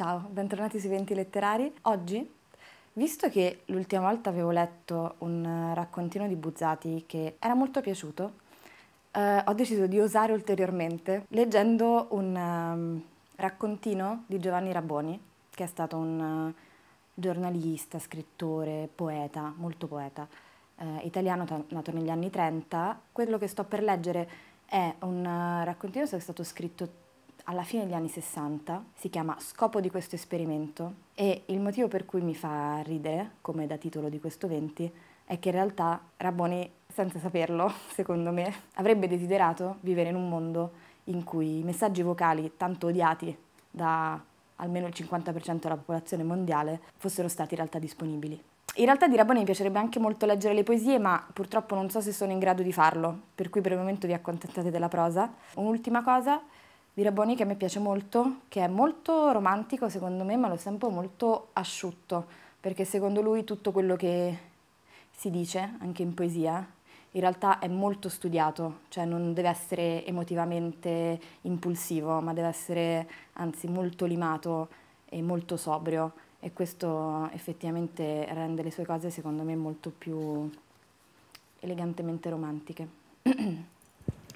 Ciao, bentornati sui Venti Letterari. Oggi, visto che l'ultima volta avevo letto un eh, raccontino di Buzzati che era molto piaciuto, eh, ho deciso di osare ulteriormente leggendo un um, raccontino di Giovanni Raboni, che è stato un uh, giornalista, scrittore, poeta, molto poeta, eh, italiano nato negli anni 30. Quello che sto per leggere è un uh, raccontino che è stato scritto alla fine degli anni 60, si chiama Scopo di questo esperimento e il motivo per cui mi fa ridere, come da titolo di questo 20, è che in realtà Raboni, senza saperlo, secondo me, avrebbe desiderato vivere in un mondo in cui i messaggi vocali tanto odiati da almeno il 50% della popolazione mondiale fossero stati in realtà disponibili. In realtà di Raboni mi piacerebbe anche molto leggere le poesie, ma purtroppo non so se sono in grado di farlo, per cui per il momento vi accontentate della prosa. Un'ultima cosa, Biraboni che a me piace molto, che è molto romantico secondo me, ma allo tempo molto asciutto, perché secondo lui tutto quello che si dice, anche in poesia, in realtà è molto studiato, cioè non deve essere emotivamente impulsivo, ma deve essere anzi molto limato e molto sobrio e questo effettivamente rende le sue cose secondo me molto più elegantemente romantiche.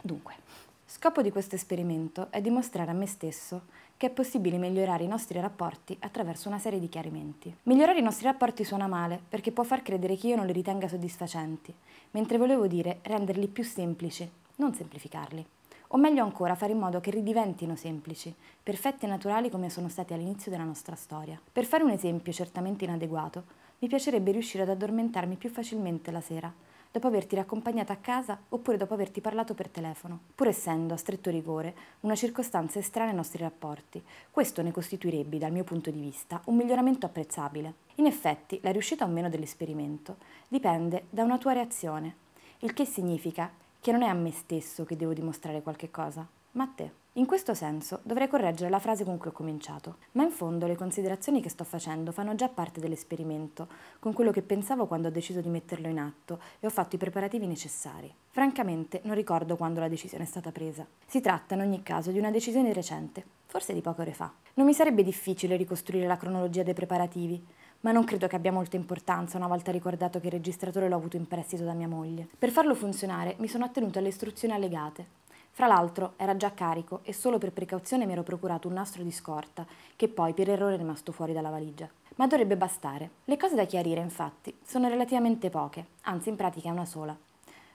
Dunque. Scopo di questo esperimento è dimostrare a me stesso che è possibile migliorare i nostri rapporti attraverso una serie di chiarimenti. Migliorare i nostri rapporti suona male perché può far credere che io non li ritenga soddisfacenti, mentre volevo dire renderli più semplici, non semplificarli. O meglio ancora, fare in modo che ridiventino semplici, perfetti e naturali come sono stati all'inizio della nostra storia. Per fare un esempio certamente inadeguato, mi piacerebbe riuscire ad addormentarmi più facilmente la sera, dopo averti raccompagnata a casa oppure dopo averti parlato per telefono, pur essendo, a stretto rigore, una circostanza estranea ai nostri rapporti. Questo ne costituirebbe, dal mio punto di vista, un miglioramento apprezzabile. In effetti, la riuscita o meno dell'esperimento dipende da una tua reazione, il che significa che non è a me stesso che devo dimostrare qualche cosa, ma te. In questo senso dovrei correggere la frase con cui ho cominciato, ma in fondo le considerazioni che sto facendo fanno già parte dell'esperimento, con quello che pensavo quando ho deciso di metterlo in atto e ho fatto i preparativi necessari. Francamente non ricordo quando la decisione è stata presa. Si tratta in ogni caso di una decisione recente, forse di poche ore fa. Non mi sarebbe difficile ricostruire la cronologia dei preparativi, ma non credo che abbia molta importanza una volta ricordato che il registratore l'ho avuto in prestito da mia moglie. Per farlo funzionare mi sono attenuto alle istruzioni allegate, fra l'altro era già carico e solo per precauzione mi ero procurato un nastro di scorta, che poi per errore è rimasto fuori dalla valigia. Ma dovrebbe bastare. Le cose da chiarire, infatti, sono relativamente poche, anzi in pratica è una sola.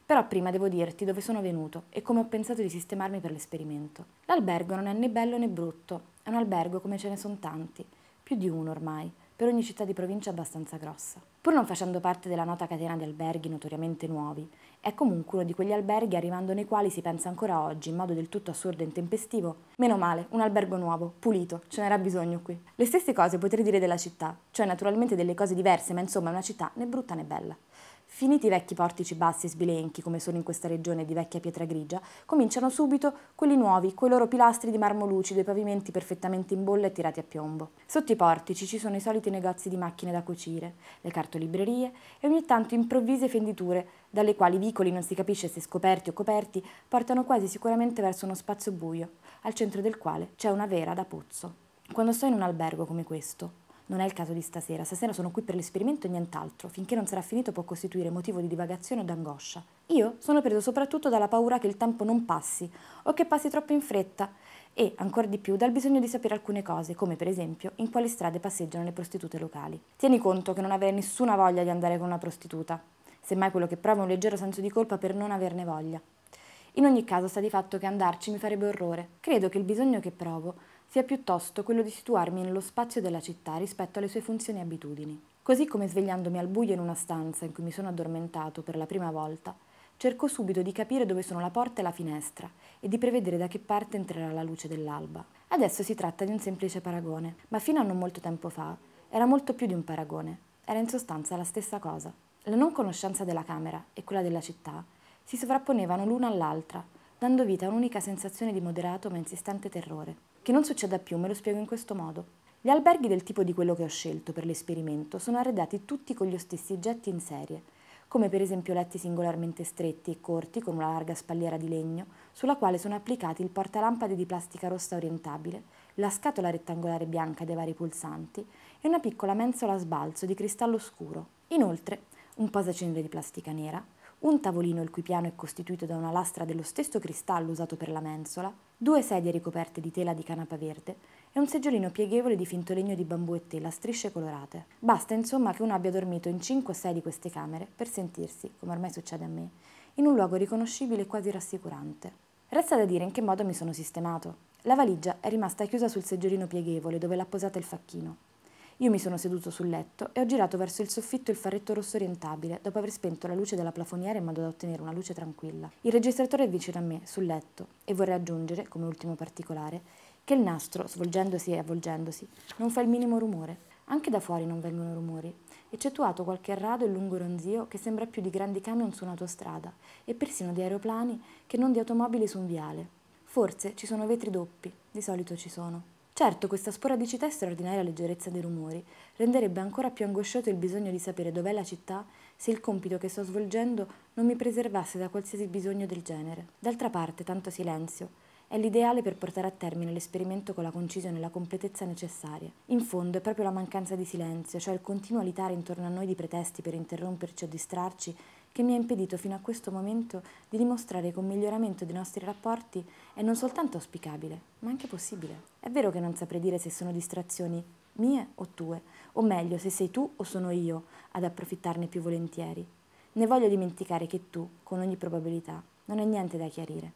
Però prima devo dirti dove sono venuto e come ho pensato di sistemarmi per l'esperimento. L'albergo non è né bello né brutto, è un albergo come ce ne sono tanti, più di uno ormai per ogni città di provincia abbastanza grossa. Pur non facendo parte della nota catena di alberghi notoriamente nuovi, è comunque uno di quegli alberghi arrivando nei quali si pensa ancora oggi, in modo del tutto assurdo e intempestivo, meno male, un albergo nuovo, pulito, ce n'era bisogno qui. Le stesse cose potrei dire della città, cioè naturalmente delle cose diverse, ma insomma è una città né brutta né bella. Finiti i vecchi portici bassi e sbilenchi, come sono in questa regione di vecchia pietra grigia, cominciano subito quelli nuovi, coi loro pilastri di marmo lucido e pavimenti perfettamente in bolla e tirati a piombo. Sotto i portici ci sono i soliti negozi di macchine da cucire, le cartolibrerie e ogni tanto improvvise fenditure, dalle quali i vicoli non si capisce se scoperti o coperti, portano quasi sicuramente verso uno spazio buio, al centro del quale c'è una vera da pozzo. Quando sto in un albergo come questo, non è il caso di stasera, stasera sono qui per l'esperimento e nient'altro, finché non sarà finito può costituire motivo di divagazione o d'angoscia. Io sono preso soprattutto dalla paura che il tempo non passi o che passi troppo in fretta e, ancora di più, dal bisogno di sapere alcune cose, come per esempio in quali strade passeggiano le prostitute locali. Tieni conto che non avrei nessuna voglia di andare con una prostituta, semmai quello che provo è un leggero senso di colpa per non averne voglia. In ogni caso sta di fatto che andarci mi farebbe orrore. Credo che il bisogno che provo sia piuttosto quello di situarmi nello spazio della città rispetto alle sue funzioni e abitudini. Così come svegliandomi al buio in una stanza in cui mi sono addormentato per la prima volta, cerco subito di capire dove sono la porta e la finestra e di prevedere da che parte entrerà la luce dell'alba. Adesso si tratta di un semplice paragone, ma fino a non molto tempo fa era molto più di un paragone, era in sostanza la stessa cosa. La non conoscenza della camera e quella della città si sovrapponevano l'una all'altra, dando vita a un'unica sensazione di moderato ma insistente terrore. Che non succeda più me lo spiego in questo modo. Gli alberghi del tipo di quello che ho scelto per l'esperimento sono arredati tutti con gli stessi getti in serie, come per esempio letti singolarmente stretti e corti con una larga spalliera di legno, sulla quale sono applicati il portalampade di plastica rossa orientabile, la scatola rettangolare bianca dei vari pulsanti e una piccola mensola a sbalzo di cristallo scuro. Inoltre, un posacenere di plastica nera, un tavolino il cui piano è costituito da una lastra dello stesso cristallo usato per la mensola, due sedie ricoperte di tela di canapa verde e un seggiolino pieghevole di finto legno di bambù e tela a strisce colorate. Basta insomma che uno abbia dormito in 5 o 6 di queste camere per sentirsi, come ormai succede a me, in un luogo riconoscibile e quasi rassicurante. Resta da dire in che modo mi sono sistemato. La valigia è rimasta chiusa sul seggiolino pieghevole dove l'ha posata il facchino. Io mi sono seduto sul letto e ho girato verso il soffitto il farretto rosso orientabile, dopo aver spento la luce della plafoniera in modo da ottenere una luce tranquilla. Il registratore è vicino a me, sul letto, e vorrei aggiungere, come ultimo particolare, che il nastro, svolgendosi e avvolgendosi, non fa il minimo rumore. Anche da fuori non vengono rumori, eccettuato qualche rado e lungo ronzio che sembra più di grandi camion su un'autostrada e persino di aeroplani che non di automobili su un viale. Forse ci sono vetri doppi, di solito ci sono. Certo, questa sporadicità e straordinaria leggerezza dei rumori renderebbe ancora più angosciato il bisogno di sapere dov'è la città se il compito che sto svolgendo non mi preservasse da qualsiasi bisogno del genere. D'altra parte, tanto silenzio è l'ideale per portare a termine l'esperimento con la concisione e la completezza necessarie. In fondo è proprio la mancanza di silenzio, cioè il continuo alitare intorno a noi di pretesti per interromperci o distrarci, che mi ha impedito fino a questo momento di dimostrare che un miglioramento dei nostri rapporti è non soltanto auspicabile, ma anche possibile. È vero che non saprei dire se sono distrazioni mie o tue, o meglio se sei tu o sono io ad approfittarne più volentieri. Ne voglio dimenticare che tu, con ogni probabilità, non hai niente da chiarire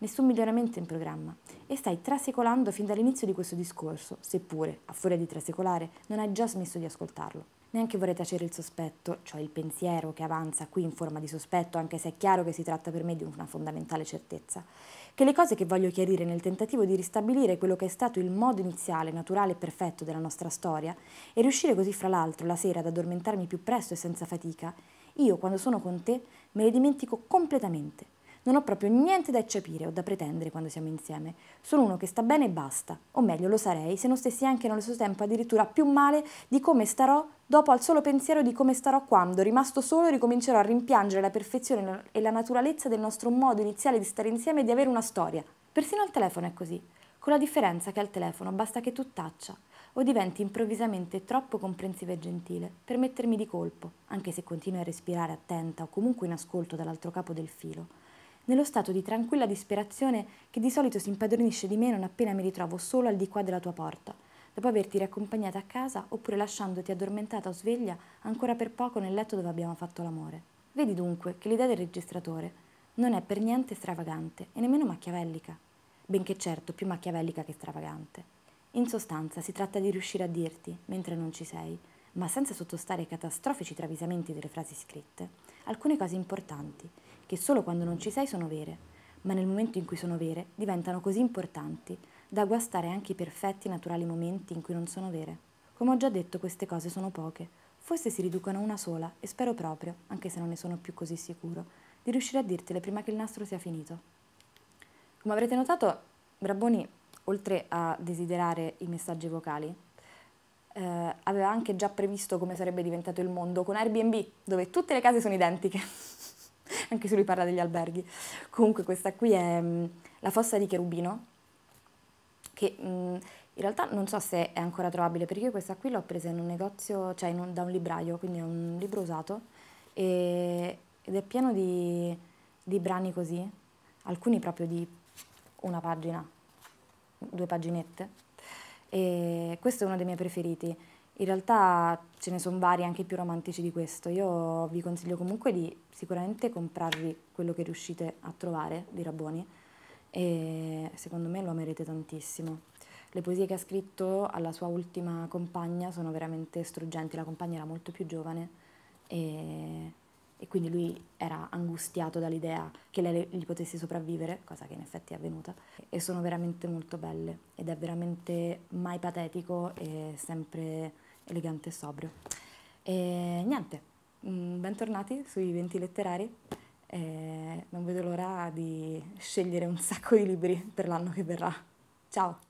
nessun miglioramento in programma e stai trasecolando fin dall'inizio di questo discorso, seppure, a furia di trasecolare, non hai già smesso di ascoltarlo. Neanche vorrei tacere il sospetto, cioè il pensiero che avanza qui in forma di sospetto, anche se è chiaro che si tratta per me di una fondamentale certezza, che le cose che voglio chiarire nel tentativo di ristabilire quello che è stato il modo iniziale, naturale e perfetto della nostra storia, e riuscire così fra l'altro la sera ad addormentarmi più presto e senza fatica, io quando sono con te me le dimentico completamente non ho proprio niente da eccepire o da pretendere quando siamo insieme. Sono uno che sta bene e basta. O meglio, lo sarei se non stessi anche nello stesso tempo addirittura più male di come starò dopo al solo pensiero di come starò quando, rimasto solo, ricomincerò a rimpiangere la perfezione e la naturalezza del nostro modo iniziale di stare insieme e di avere una storia. Persino al telefono è così. Con la differenza che al telefono basta che tu taccia o diventi improvvisamente troppo comprensiva e gentile per mettermi di colpo, anche se continui a respirare attenta o comunque in ascolto dall'altro capo del filo nello stato di tranquilla disperazione che di solito si impadronisce di me non appena mi ritrovo solo al di qua della tua porta, dopo averti riaccompagnata a casa oppure lasciandoti addormentata o sveglia ancora per poco nel letto dove abbiamo fatto l'amore. Vedi dunque che l'idea del registratore non è per niente stravagante e nemmeno macchiavellica, benché certo più macchiavellica che stravagante. In sostanza si tratta di riuscire a dirti, mentre non ci sei, ma senza sottostare ai catastrofici travisamenti delle frasi scritte, alcune cose importanti che solo quando non ci sei sono vere, ma nel momento in cui sono vere diventano così importanti da guastare anche i perfetti naturali momenti in cui non sono vere. Come ho già detto, queste cose sono poche, forse si riducono a una sola e spero proprio, anche se non ne sono più così sicuro, di riuscire a dirtele prima che il nastro sia finito. Come avrete notato, Braboni, oltre a desiderare i messaggi vocali, eh, aveva anche già previsto come sarebbe diventato il mondo con Airbnb, dove tutte le case sono identiche. anche se lui parla degli alberghi. Comunque questa qui è mh, mm, la fossa di Cherubino, che mh, mm, in realtà non so se è ancora trovabile, perché io questa qui l'ho presa in un negozio, cioè un, da un libraio, quindi è un libro usato, e, ed è pieno di, di brani così, alcuni proprio di una pagina, due paginette. E questo è uno dei miei preferiti in realtà ce ne sono vari, anche più romantici di questo. Io vi consiglio comunque di sicuramente comprarvi quello che riuscite a trovare di Raboni e secondo me lo amerete tantissimo. Le poesie che ha scritto alla sua ultima compagna sono veramente struggenti, la compagna era molto più giovane e, e quindi lui era angustiato dall'idea che lei gli potesse sopravvivere, cosa che in effetti è avvenuta, e sono veramente molto belle ed è veramente mai patetico e sempre elegante e sobrio. E niente, mm, bentornati sui venti letterari. E non vedo l'ora di scegliere un sacco di libri per l'anno che verrà. Ciao!